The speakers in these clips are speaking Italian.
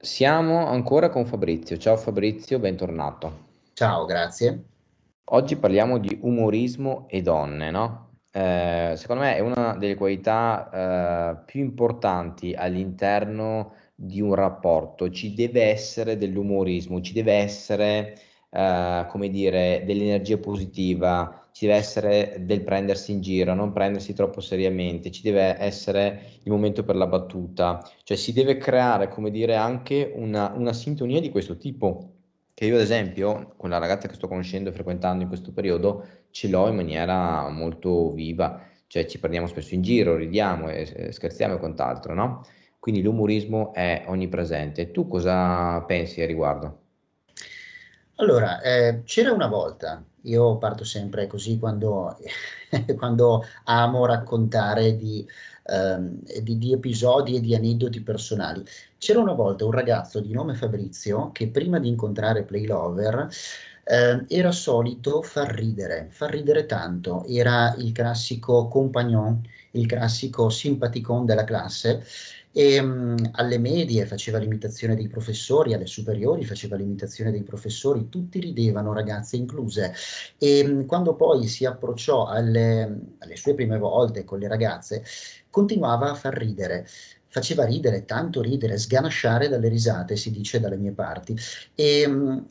Siamo ancora con Fabrizio. Ciao Fabrizio, bentornato. Ciao, grazie. Oggi parliamo di umorismo e donne, no? Eh, secondo me è una delle qualità eh, più importanti all'interno di un rapporto. Ci deve essere dell'umorismo, ci deve essere, eh, come dire, dell'energia positiva, ci deve essere del prendersi in giro, non prendersi troppo seriamente, ci deve essere il momento per la battuta, cioè si deve creare, come dire, anche una, una sintonia di questo tipo, che io ad esempio, con la ragazza che sto conoscendo e frequentando in questo periodo, ce l'ho in maniera molto viva, cioè ci prendiamo spesso in giro, ridiamo e scherziamo e quant'altro, no? Quindi l'umorismo è onnipresente. Tu cosa pensi a riguardo? Allora, eh, c'era una volta, io parto sempre così quando, quando amo raccontare di, ehm, di, di, episodi e di aneddoti personali. C'era una volta un ragazzo di nome Fabrizio che prima di incontrare Playlover eh, era solito far ridere, far ridere tanto, era il classico compagnon, il classico simpaticon della classe e ehm, mh, alle medie faceva l'imitazione dei professori, alle superiori faceva l'imitazione dei professori, tutti ridevano, ragazze incluse. E ehm, mh, quando poi si approcciò alle, alle sue prime volte con le ragazze, continuava a far ridere faceva ridere, tanto ridere, sganasciare dalle risate, si dice dalle mie parti. E, ehm,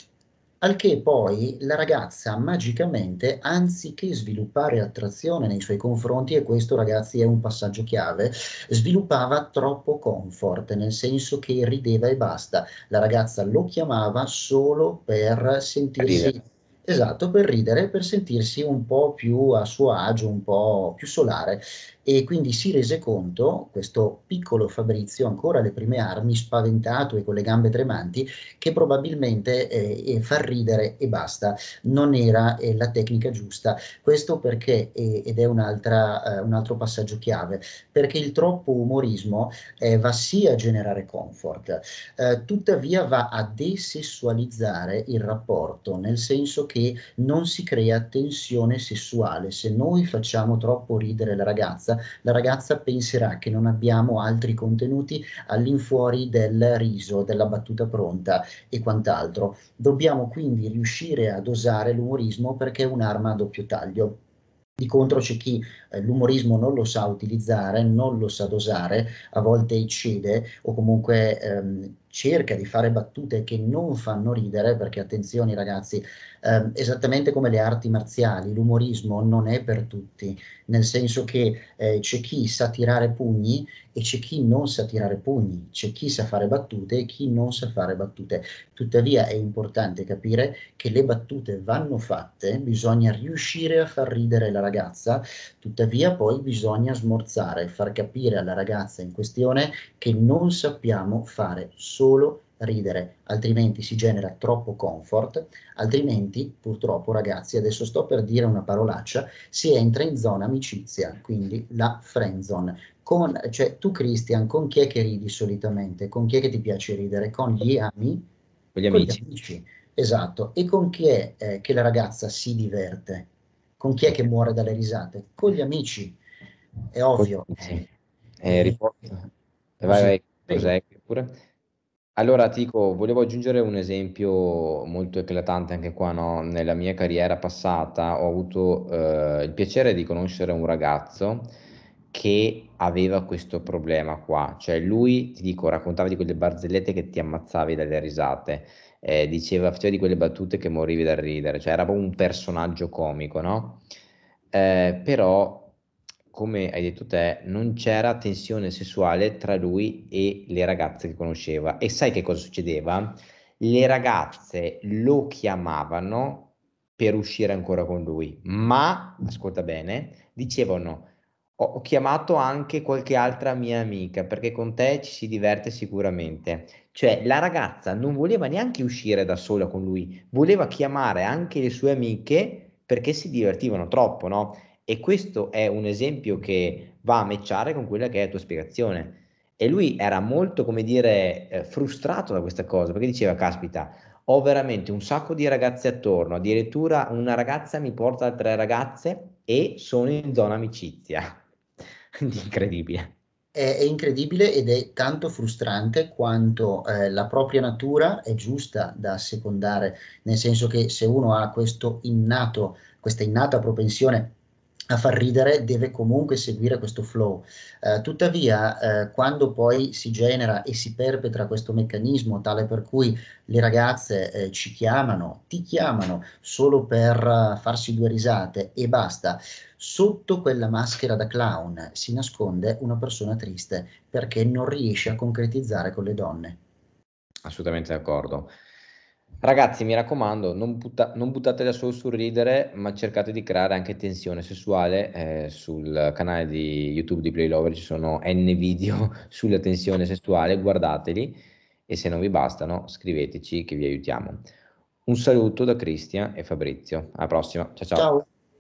al che poi la ragazza magicamente, anziché sviluppare attrazione nei suoi confronti, e questo ragazzi è un passaggio chiave, sviluppava troppo comfort, nel senso che rideva e basta. La ragazza lo chiamava solo per sentirsi... Ridere. Esatto, per ridere, per sentirsi un po' più a suo agio, un po' più solare e quindi si rese conto, questo piccolo Fabrizio, ancora alle prime armi, spaventato e con le gambe tremanti, che probabilmente eh, far ridere e basta non era eh, la tecnica giusta. Questo perché, eh, ed è eh, un altro passaggio chiave, perché il troppo umorismo eh, va sì a generare comfort, eh, tuttavia va a desessualizzare il rapporto, nel senso che non si crea tensione sessuale. Se noi facciamo troppo ridere la ragazza, la ragazza penserà che non abbiamo altri contenuti all'infuori del riso, della battuta pronta e quant'altro. Dobbiamo quindi riuscire a dosare l'umorismo perché è un'arma a doppio taglio. Di contro c'è chi eh, l'umorismo non lo sa utilizzare, non lo sa dosare, a volte eccede o comunque ehm, cerca di fare battute che non fanno ridere, perché attenzione ragazzi, eh, esattamente come le arti marziali, l'umorismo non è per tutti, nel senso che eh, c'è chi sa tirare pugni e c'è chi non sa tirare pugni, c'è chi sa fare battute e chi non sa fare battute. Tuttavia è importante capire che le battute vanno fatte, bisogna riuscire a far ridere la ragazza, tuttavia poi bisogna smorzare, far capire alla ragazza in questione che non sappiamo fare solo solo ridere, altrimenti si genera troppo comfort, altrimenti purtroppo ragazzi, adesso sto per dire una parolaccia, si entra in zona amicizia, quindi la friend zone. Con, cioè, tu Christian, con chi è che ridi solitamente? Con chi è che ti piace ridere? Con gli, ami? con gli amici? Con gli amici. Esatto, e con chi è eh, che la ragazza si diverte? Con chi è che muore dalle risate? Con gli amici, è ovvio. Eh, eh, eh riporto. Eh, vai, vai, cos'è pure? Allora ti dico, volevo aggiungere un esempio molto eclatante anche qua, no? Nella mia carriera passata ho avuto eh, il piacere di conoscere un ragazzo che aveva questo problema qua, cioè lui, ti dico, raccontava di quelle barzellette che ti ammazzavi dalle risate, eh, diceva, faceva di quelle battute che morivi dal ridere, cioè era proprio un personaggio comico, no? Eh, però come hai detto te, non c'era tensione sessuale tra lui e le ragazze che conosceva. E sai che cosa succedeva? Le ragazze lo chiamavano per uscire ancora con lui, ma, ascolta bene, dicevano ho chiamato anche qualche altra mia amica perché con te ci si diverte sicuramente. Cioè, la ragazza non voleva neanche uscire da sola con lui, voleva chiamare anche le sue amiche perché si divertivano troppo, no? E questo è un esempio che va a mecciare con quella che è la tua spiegazione. E lui era molto, come dire, eh, frustrato da questa cosa, perché diceva, caspita, ho veramente un sacco di ragazze attorno, addirittura una ragazza mi porta tre ragazze e sono in zona amicizia. incredibile. È, è, incredibile ed è tanto frustrante quanto eh, la propria natura è giusta da secondare, nel senso che se uno ha questo innato, questa innata propensione a far ridere deve comunque seguire questo flow. Eh, tuttavia, eh, quando poi si genera e si perpetra questo meccanismo tale per cui le ragazze eh, ci chiamano, ti chiamano solo per uh, farsi due risate e basta, sotto quella maschera da clown si nasconde una persona triste perché non riesce a concretizzare con le donne. Assolutamente d'accordo. Ragazzi, mi raccomando, non, butta- non buttatela solo sul ridere, ma cercate di creare anche tensione sessuale. Eh, sul canale di YouTube di Playlover ci sono N video sulla tensione sessuale, guardateli e se non vi bastano scriveteci che vi aiutiamo. Un saluto da Cristian e Fabrizio. Alla prossima. Ciao ciao. ciao.